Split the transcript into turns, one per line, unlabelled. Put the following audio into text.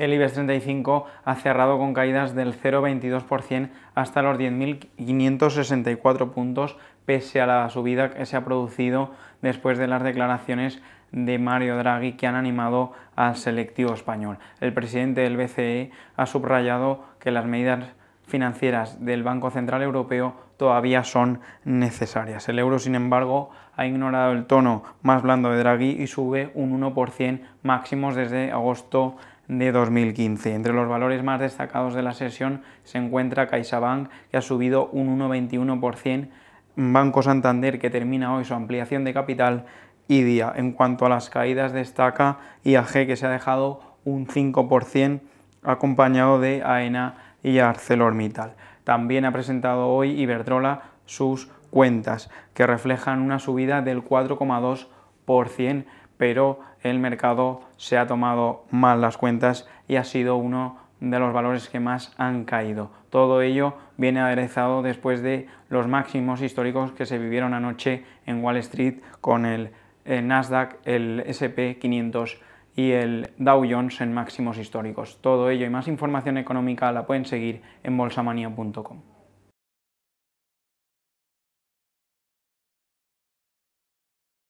el IBEX 35 ha cerrado con caídas del 0,22% hasta los 10.564 puntos, pese a la subida que se ha producido después de las declaraciones de Mario Draghi que han animado al selectivo español. El presidente del BCE ha subrayado que las medidas financieras del Banco Central Europeo todavía son necesarias. El euro, sin embargo, ha ignorado el tono más blando de Draghi y sube un 1% máximos desde agosto de 2015. Entre los valores más destacados de la sesión se encuentra CaixaBank, que ha subido un 1,21%, Banco Santander, que termina hoy su ampliación de capital, y Día. En cuanto a las caídas, destaca IAG, que se ha dejado un 5%, acompañado de AENA y ArcelorMittal. También ha presentado hoy Iberdrola sus cuentas, que reflejan una subida del 4,2% pero el mercado se ha tomado mal las cuentas y ha sido uno de los valores que más han caído. Todo ello viene aderezado después de los máximos históricos que se vivieron anoche en Wall Street con el, Nasdaq, el SP 500 y el Dow Jones en máximos históricos. Todo ello y más información económica la pueden seguir en bolsamania.com.